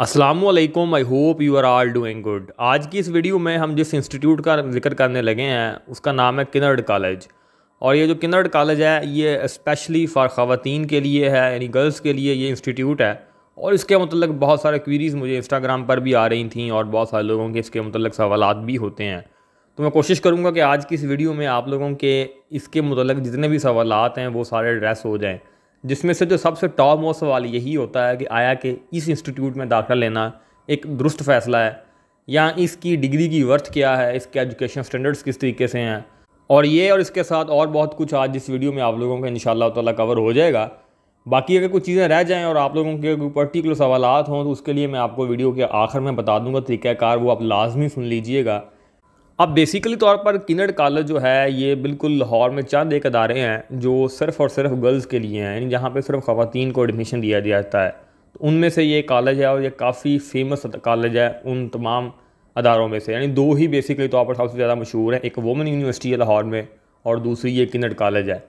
Aslam I hope you are all doing good आज की इस वीडियो में हम जिस इंस्टीट्यूट का जिक्र करने लगे हैं उसका नाम है किनर्ड कॉलेज और ये जो किनर्ड कॉलेज है ये स्पेशली फ़ार ख़वान के लिए है यानी गर्ल्स के लिए ये इंस्टीट्यूट है और इसके मतलब बहुत सारे क्वीरीज़ मुझे इंस्टाग्राम पर भी आ रही थी और बहुत सारे लोगों के इसके मतलब सवाल भी होते हैं तो मैं कोशिश करूँगा कि आज की इस वीडियो में आप लोगों के इसके मतलब जितने भी सवाल हैं वो सारे एड्रेस हो जाएँ जिसमें से जो सबसे टॉप मोस्ट सवाल यही होता है कि आया कि इस इंस्टीट्यूट में दाखिला लेना एक दुरुस्त फैसला है या इसकी डिग्री की वर्थ क्या है इसके एजुकेशन स्टैंडर्ड्स किस तरीके से हैं और ये और इसके साथ और बहुत कुछ आज इस वीडियो में आप लोगों का इन ताला कवर हो जाएगा बाकी अगर कुछ चीज़ें रह जाएँ और आप लोगों के कोई पर्टिकुलर सवाल हों तो उसके लिए मैं आपको वीडियो के आखिर में बता दूंगा तरीक़ाकार वो आप लाजमी सुन लीजिएगा अब बेसिकली तौर पर किनड कॉलेज जो है ये बिल्कुल लाहौर में चंद एक अदारे हैं जो सिर्फ़ और सिर्फ गर्ल्स के लिए हैं यानी जहाँ पे सिर्फ ख़वान को एडमिशन दिया जाता है तो उनमें से ये कॉलेज है और ये काफ़ी फेमस कॉलेज है उन तमाम अदारों में से यानी दो ही बेसिकली तौर पर सबसे ज़्यादा मशहूर हैं एक वुमेन यूनिवर्सिटी है लाहौर में और दूसरी ये किनड कॉलेज है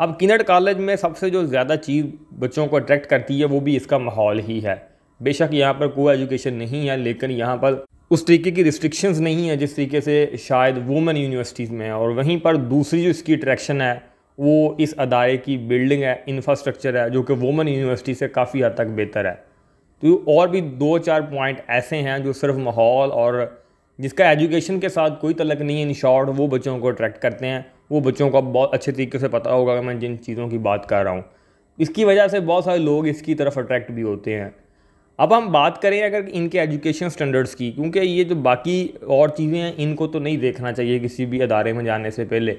अब किनड कॉलेज में सबसे जो ज़्यादा चीज़ बच्चों को अट्रैक्ट करती है वो भी इसका माहौल ही है बेशक यहाँ पर कोई एजुकेशन नहीं है लेकिन यहाँ पर उस तरीके की रिस्ट्रिक्शंस नहीं है जिस तरीके से शायद वुमेन यूनिवर्सिटीज़ में है और वहीं पर दूसरी जो इसकी अट्रैक्शन है वो इस अदारे की बिल्डिंग है इंफ्रास्ट्रक्चर है जो कि वुमेन यूनिवर्सिटी से काफ़ी हद तक बेहतर है तो और भी दो चार पॉइंट ऐसे हैं जो सिर्फ माहौल और जिसका एजुकेशन के साथ कोई तलक नहीं है इन शॉर्ट वो बच्चों को अट्रैक्ट करते हैं वो बच्चों को अब बहुत अच्छे तरीके से पता होगा कि मैं जिन चीज़ों की बात कर रहा हूँ इसकी वजह से बहुत सारे लोग इसकी तरफ अट्रैक्ट भी होते हैं अब हम बात करें अगर इनके एजुकेशन स्टैंडर्ड्स की क्योंकि ये जो बाकी और चीज़ें हैं इनको तो नहीं देखना चाहिए किसी भी अदारे में जाने से पहले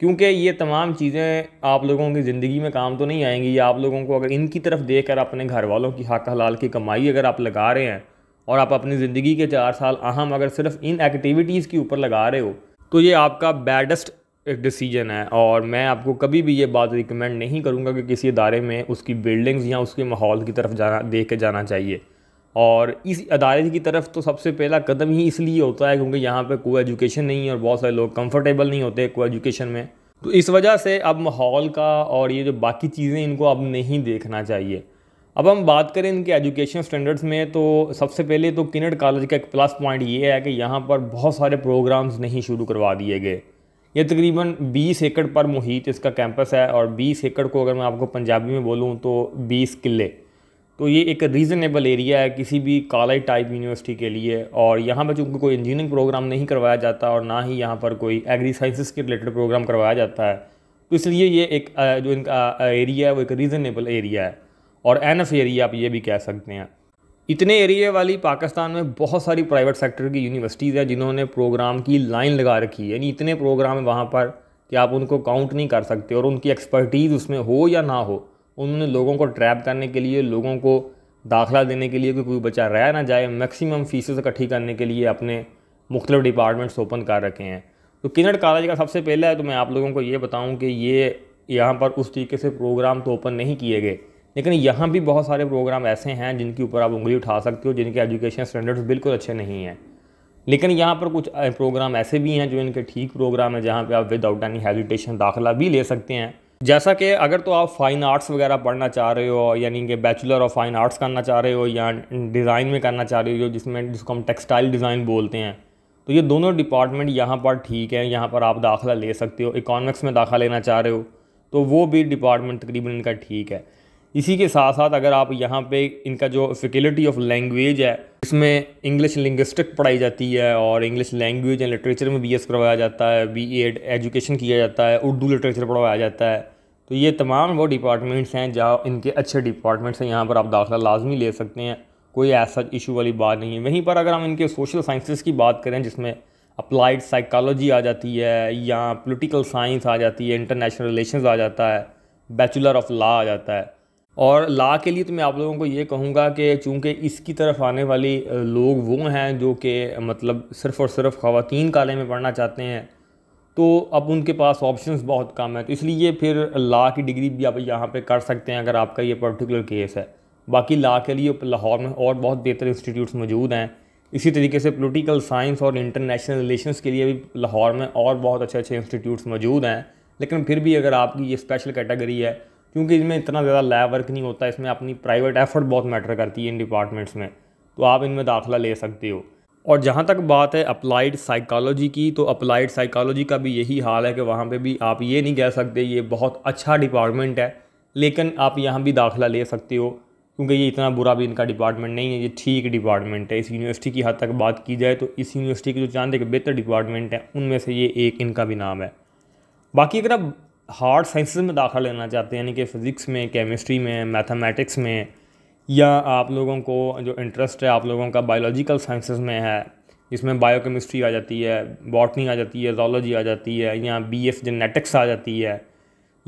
क्योंकि ये तमाम चीज़ें आप लोगों की ज़िंदगी में काम तो नहीं आएंगी या आप लोगों को अगर इनकी तरफ देख कर अपने घर वालों की हक हलाल की कमाई अगर आप लगा रहे हैं और आप अपनी ज़िंदगी के चार साल अहम अगर सिर्फ इन एक्टिविटीज़ के ऊपर लगा रहे हो तो ये आपका बैडेस्ट एक डिसीजन है और मैं आपको कभी भी ये बात रिकमेंड नहीं करूँगा कि किसी अदारे में उसकी बिल्डिंग्स या उसके माहौल की तरफ जाना देख के जाना चाहिए और इस अदारे की तरफ तो सबसे पहला कदम ही इसलिए होता है क्योंकि यहाँ पर कोई एजुकेशन नहीं है और बहुत सारे लोग कंफर्टेबल नहीं होते को एजुकेशन में तो इस वजह से अब माहौल का और ये जो बाकी चीज़ें इनको अब नहीं देखना चाहिए अब हम बात करें इनके एजुकेशन स्टैंडर्ड्स में तो सबसे पहले तो किनड कॉलेज का एक प्लस पॉइंट ये है कि यहाँ पर बहुत सारे प्रोग्राम्स नहीं शुरू करवा दिए गए ये तकरीबन 20 एकड़ पर मुहित इसका कैंपस है और 20 एकड़ को अगर मैं आपको पंजाबी में बोलूँ तो 20 किले तो ये एक रीज़नेबल एरिया है किसी भी कॉलेज टाइप यूनिवर्सिटी के लिए और यहाँ पर चूँकि कोई इंजीनियरिंग प्रोग्राम नहीं करवाया जाता और ना ही यहाँ पर कोई एग्री साइंसिस के रिलेटेड प्रोग्राम करवाया जाता है तो इसलिए ये एक जो इनका एरिया है वो एक रीज़नेबल एरिया है और एनफ एरिया आप ये भी कह सकते हैं इतने एरिए वाली पाकिस्तान में बहुत सारी प्राइवेट सेक्टर की यूनिवर्सिटीज़ हैं जिन्होंने प्रोग्राम की लाइन लगा रखी है यानी इतने प्रोग्राम हैं वहाँ पर कि आप उनको काउंट नहीं कर सकते और उनकी एक्सपर्टीज़ उसमें हो या ना हो उन्होंने लोगों को ट्रैप करने के लिए लोगों को दाखिला देने के लिए कि कोई बच्चा रह ना जाए मैक्सिमम फीसेस इकट्ठी करने के लिए अपने मुख्तलिफ डिपार्टमेंट्स ओपन कर रखे हैं तो किनट कॉलेज का सबसे पहला है तो मैं आप लोगों को ये बताऊँ कि ये यहाँ पर उस तरीके से प्रोग्राम तो ओपन नहीं किए गए लेकिन यहाँ भी बहुत सारे प्रोग्राम ऐसे हैं जिनके ऊपर आप उंगली उठा सकते हो जिनके एजुकेशन स्टैंडर्ड्स बिल्कुल अच्छे नहीं हैं लेकिन यहाँ पर कुछ प्रोग्राम ऐसे भी हैं जो इनके ठीक प्रोग्राम हैं जहाँ पे आप विदाउट एनी हेजिटेशन दाखिला भी ले सकते हैं जैसा कि अगर तो आप फ़ाइन आर्ट्स वगैरह पढ़ना चाह रहे हो यानी कि बैचलर ऑफ फाइन आर्ट्स करना चाह रहे हो या डिज़ाइन में करना चाह रहे हो जिसमें जिसको हम टेक्सटाइल डिज़ाइन बोलते हैं तो ये दोनों डिपार्टमेंट यहाँ पर ठीक है यहाँ पर आप दाखिला ले सकते हो इकोनॉमिक्स में दाखिला लेना चाह रहे हो तो वो भी डिपार्टमेंट तकरीबन इनका ठीक है इसी के साथ साथ अगर आप यहाँ पे इनका जो फैकल्टी ऑफ लैंग्वेज है इसमें इंग्लिश लिंग्विस्टिक पढ़ाई जाती है और इंग्लिश लैंग्वेज एंड लिटरेचर में बी एस करवाया जाता है बी एड एजुकेशन किया जाता है उर्दू लिटरेचर पढ़वाया जाता है तो ये तमाम वो डिपार्टमेंट्स हैं जहाँ इनके अच्छे डिपार्टमेंट्स हैं यहाँ पर आप दाखिला लाजमी ले सकते हैं कोई ऐसा इशू वाली बात नहीं है वहीं पर अगर हम इनके सोशल साइंसिस की बात करें जिसमें अप्लाइड साइकोलॉजी आ जाती है या पोलिटिकल साइंस आ जाती है इंटरनेशनल रिलेशन आ जाता है बैचुलर ऑफ लॉ आ जाता है और ला के लिए तो मैं आप लोगों को ये कहूँगा कि चूँकि इसकी तरफ आने वाली लोग वो हैं जो कि मतलब सिर्फ़ और सिर्फ ख़वान काले में पढ़ना चाहते हैं तो अब उनके पास ऑप्शंस बहुत कम है तो इसलिए फिर ला की डिग्री भी आप यहाँ पे कर सकते हैं अगर आपका ये पर्टिकुलर केस है बाकी ला के लिए लाहौर में और बहुत बेहतर इंस्टीट्यूट्स मौजूद हैं इसी तरीके से पोलिटिकल साइंस और इंटरनेशनल रिलेशन के लिए भी लाहौर में और बहुत अच्छे अच्छे इंस्टीट्यूट्स मौजूद हैं लेकिन फिर भी अगर आपकी ये स्पेशल कैटेगरी है क्योंकि इसमें इतना ज़्यादा लैब वर्क नहीं होता इसमें अपनी प्राइवेट एफर्ट बहुत मैटर करती है इन डिपार्टमेंट्स में तो आप इनमें दाखिला ले सकते हो और जहाँ तक बात है अप्लाइड साइकोलॉजी की तो अप्लाइड साइकोलॉजी का भी यही हाल है कि वहाँ पे भी आप ये नहीं कह सकते ये बहुत अच्छा डिपार्टमेंट है लेकिन आप यहाँ भी दाखिला ले सकते हो क्योंकि ये इतना बुरा भी इनका डिपार्टमेंट नहीं है ये ठीक डिपार्टमेंट है इस यूनिवर्सिटी की हद तक बात की जाए तो इस यूनिवर्सिटी के जो चांद के बेहतर डिपार्टमेंट है उनमें से ये एक इनका भी नाम है बाकी अगर आप हार्ड साइंस में दाखिला लेना चाहते हैं यानी कि फ़िज़िक्स में केमिस्ट्री में मैथमेटिक्स में या आप लोगों को जो इंटरेस्ट है आप लोगों का बायोलॉजिकल साइंसेज में है जिसमें बायोकेमिस्ट्री आ जाती है बॉटनी आ जाती है जोलॉजी आ जाती है या बी एफ जेनेटिक्स आ जाती है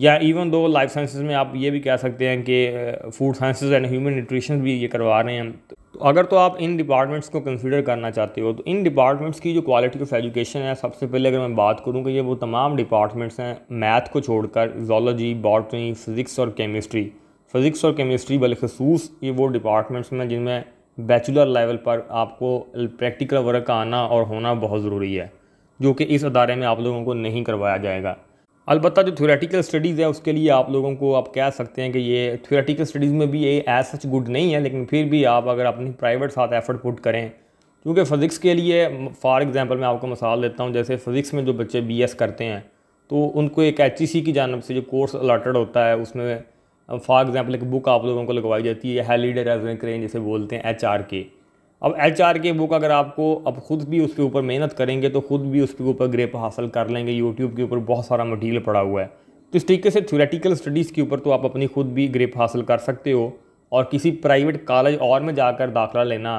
या इवन दो लाइफ साइंसेज में आप ये भी कह सकते हैं कि food sciences and human nutrition भी ये करवा रहे हैं तो तो अगर तो आप इन डिपार्टमेंट्स को कंसिडर करना चाहते हो तो इन डिपार्टमेंट्स की जो क्वालिटी ऑफ एजुकेशन है सबसे पहले अगर मैं बात करूं कि ये वो तमाम डिपार्टमेंट्स हैं मैथ को छोड़कर जोलॉजी बॉटनी फ़िज़िक्स और केमिस्ट्री फ़िज़िक्स और केमिस्ट्री बलखसूस ये वो डिपार्टमेंट्स में जिनमें बैचलर लेवल पर आपको प्रैक्टिकल वर्क आना और होना बहुत ज़रूरी है जो कि इस अदारे में आप लोगों को नहीं करवाया जाएगा अलबत्त जो थ्योरेटिकल स्टडीज़ है उसके लिए आप लोगों को आप कह सकते हैं कि ये थ्योरेटिकल स्टडीज़ में भी ये एज सच गुड नहीं है लेकिन फिर भी आप अगर अपनी प्राइवेट साथ एफर्ट पुट करें क्योंकि फ़िज़िक्स के लिए फॉर एग्ज़ाम्पल मैं आपको मिसाल देता हूँ जैसे फ़िज़िक्स में जो बच्चे बी एस करते हैं तो उनको एक एच सी e की जानब से जो कोर्स अलाटेड होता है उसमें फॉर एग्ज़ाम्पल एक बुक आप लोगों को लगवाई जाती है हेली एज क्रेन जैसे बोलते हैं एच आर के अब एच आर के बुक अगर आपको अब खुद भी उसके ऊपर मेहनत करेंगे तो खुद भी उसके ऊपर ग्रेप हासिल कर लेंगे यूट्यूब के ऊपर बहुत सारा मटीरियल पड़ा हुआ है तो इस तरीके से थ्योरेटिकल स्टडीज़ के ऊपर तो आप अपनी खुद भी ग्रेप हासिल कर सकते हो और किसी प्राइवेट कॉलेज और में जाकर दाखिला लेना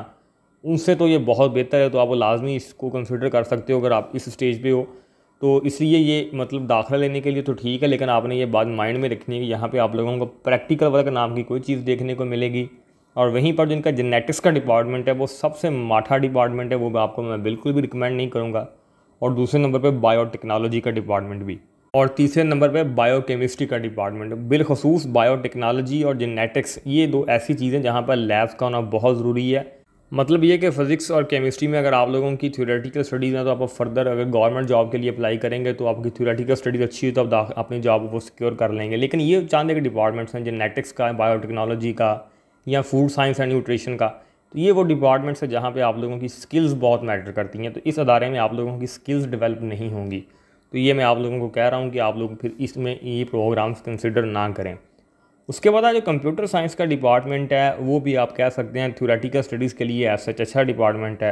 उनसे तो ये बहुत बेहतर है तो आप लाजमी इसको कंसिडर कर सकते हो अगर आप इस स्टेज पर हो तो इसलिए ये मतलब दाखिला लेने के लिए तो ठीक है लेकिन आपने ये बात माइंड में रखनी है कि यहाँ पर आप लोगों को प्रैक्टिकल वर्क नाम की कोई चीज़ देखने को मिलेगी और वहीं पर जो इनका जेनेटिक्स का डिपार्टमेंट है वो सबसे माठा डिपार्टमेंट है वो आपको मैं बिल्कुल भी रिकमेंड नहीं करूँगा और दूसरे नंबर पर बायोटेक्नोलॉजी का डिपार्टमेंट भी और तीसरे नंबर बायो बायोकेमिस्ट्री का डिपार्टमेंट बिलखसूस बायोटेक्नोलॉजी और जेनेटिक्स ये दो ऐसी चीज़ें जहाँ पर लैब्स का होना बहुत ज़रूरी है मतलब ये कि फ़िज़िक्स और केमिस्ट्री में अगर आप लोगों की थ्योरेटिकल स्टडीज़ हैं तो आप फर्दर अगर गवर्नमेंट जॉब के लिए अप्लाई करेंगे तो आपकी थ्योरेटिकल स्टडीज़ अच्छी हो तो आप अपनी जॉब को सिक्योर कर लेंगे लेकिन ये चांद एक डिपार्टमेंट्स हैं जेनेटिक्स का बायोटेक्नोलॉजी का या फूड साइंस एंड न्यूट्रिशन का तो ये वो डिपार्टमेंट्स है जहाँ पे आप लोगों की स्किल्स बहुत मैटर करती हैं तो इस अदारे में आप लोगों की स्किल्स डेवलप नहीं होंगी तो ये मैं आप लोगों को कह रहा हूँ कि आप लोग फिर इसमें ये प्रोग्राम्स कंसिडर ना करें उसके बाद जो कंप्यूटर साइंस का डिपार्टमेंट है वो भी आप कह सकते हैं थ्योरेटिकल स्टडीज़ के लिए ऐसा अच्छा डिपार्टमेंट है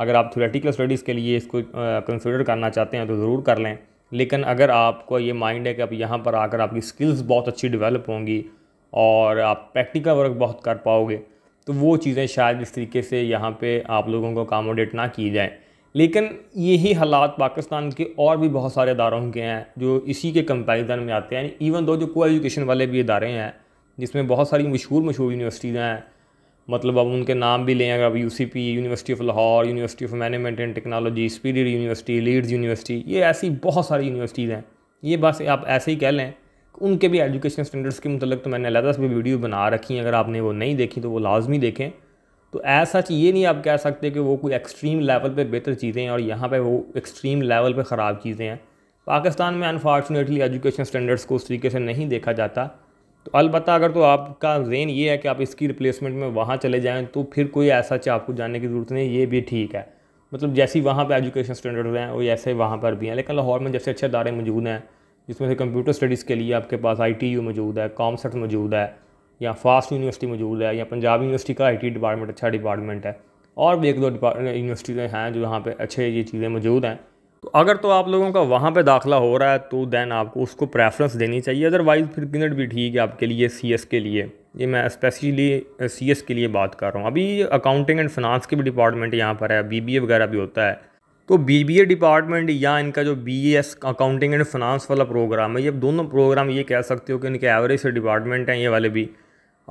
अगर आप थ्योरेटिकल स्टडीज़ के लिए इसको कंसिडर करना चाहते हैं तो ज़रूर कर लें लेकिन अगर आपको ये माइंड है कि आप यहाँ पर आकर आपकी स्किल्स बहुत अच्छी डेवलप होंगी और आप प्रैक्टिकल वर्क बहुत कर पाओगे तो वो चीज़ें शायद इस तरीके से यहाँ पे आप लोगों को अकामोडेट ना की जाएँ लेकिन यही हालात पाकिस्तान के और भी बहुत सारे इदारों के हैं जो इसी के कंपेरिजन में आते हैं इवन दो जो को एजुकेशन वाले भी इदारे हैं जिसमें बहुत सारी मशहूर मशहूर यूनिवर्सिटीज़ हैं मतलब अब उनके नाम भी लें अगर अब यू university of Lahore university of management and technology speed university Leads university ये ऐसी बहुत सारी यूनिवर्सिटीज़ हैं ये बस आप ऐसे ही कह लें उनके भी एजुकेशन स्टैंडर्ड्स के मतलब तो मैंने अलहदा से भी वीडियो बना रखी हैं अगर आपने वो नहीं देखी तो वो लाजमी देखें तो ऐसा सच ये नहीं आप कह सकते कि वो कोई एक्सट्रीम लेवल पे बेहतर चीज़ें हैं और यहाँ पे वो एक्सट्रीम लेवल पे ख़राब चीज़ें हैं पाकिस्तान में अनफॉर्चुनेटली एजुकेशन स्टैंडर्ड्स को उस तरीके से नहीं देखा जाता तो अलबत्त अगर तो आपका जेन ये है कि आप इसकी रिप्लेसमेंट में वहाँ चले जाएँ तो फिर कोई ऐसा चीज़ आपको जानने की ज़रूरत नहीं ये भी ठीक है मतलब जैसी वहाँ पर एजुकेशन स्टैंडर्ड हैं वो ऐसे वहाँ पर भी हैं लेकिन लाहौर में जैसे अच्छे अदारे मौजूद हैं जिसमें से कंप्यूटर स्टडीज़ के लिए आपके पास आईटीयू मौजूद है कॉमसेट मौजूद है या फास्ट यूनिवर्सिटी मौजूद है या पंजाब यूनिवर्सिटी का आईटी डिपार्टमेंट अच्छा डिपार्टमेंट है और भी एक दो यूनिवर्सिटीज़ हैं जो यहाँ पर अच्छे ये चीज़ें मौजूद हैं तो अगर तो आप लोगों का वहाँ पर दाखिला हो रहा है तो दैन आपको उसको प्रेफरेंस देनी चाहिए अदरवाइज़ फिर किनट भी ठीक है आपके लिए सी एस के लिए ये मैं स्पेशली सी एस के लिए बात कर रहा हूँ अभी अकाउंटिंग एंड फिनांस के भी डिपार्टमेंट यहाँ पर है बी बी ए वगैरह भी होता है तो बीबीए डिपार्टमेंट या इनका जो एस अकाउंटिंग एंड फाइनेंस वाला प्रोग्राम है ये दोनों प्रोग्राम ये कह सकते हो कि इनके एवरेज से डिपार्टमेंट हैं ये वाले भी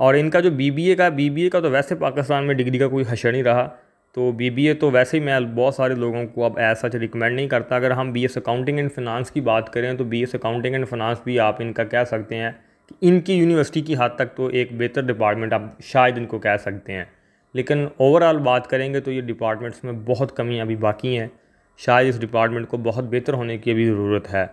और इनका जो बी का बी का तो वैसे पाकिस्तान में डिग्री का कोई हशर नहीं रहा तो बी तो वैसे ही मैं बहुत सारे लोगों को अब ऐसा सच रिकमेंड नहीं करता अगर हम B S accounting and finance की बात करें तो B S accounting and finance भी आप इनका कह सकते हैं कि इनकी यूनिवर्सिटी की हद तक तो एक बेहतर डिपार्टमेंट आप शायद इनको कह सकते हैं लेकिन ओवरऑल बात करेंगे तो ये डिपार्टमेंट्स में बहुत कमी अभी बाकी हैं शायद इस डिपार्टमेंट को बहुत बेहतर होने की भी ज़रूरत है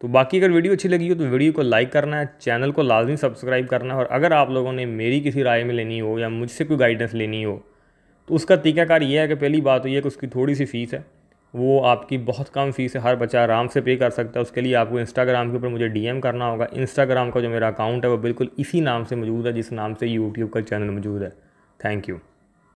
तो बाकी अगर वीडियो अच्छी लगी हो तो वीडियो को लाइक करना है चैनल को लाजमी सब्सक्राइब करना है और अगर आप लोगों ने मेरी किसी राय में लेनी हो या मुझसे कोई गाइडेंस लेनी हो तो उसका तरीकाकार ये है कि पहली बात तो ये कि उसकी थोड़ी सी फ़ीस है वो आपकी बहुत कम फ़ीस है हर बच्चा आराम से पे कर सकता है उसके लिए आपको इंस्टाग्राम के ऊपर मुझे डी करना होगा इंस्टाग्राम का जो मेरा अकाउंट है वो बिल्कुल इसी नाम से मौजूद है जिस नाम से यूट्यूब का चैनल मौजूद है थैंक यू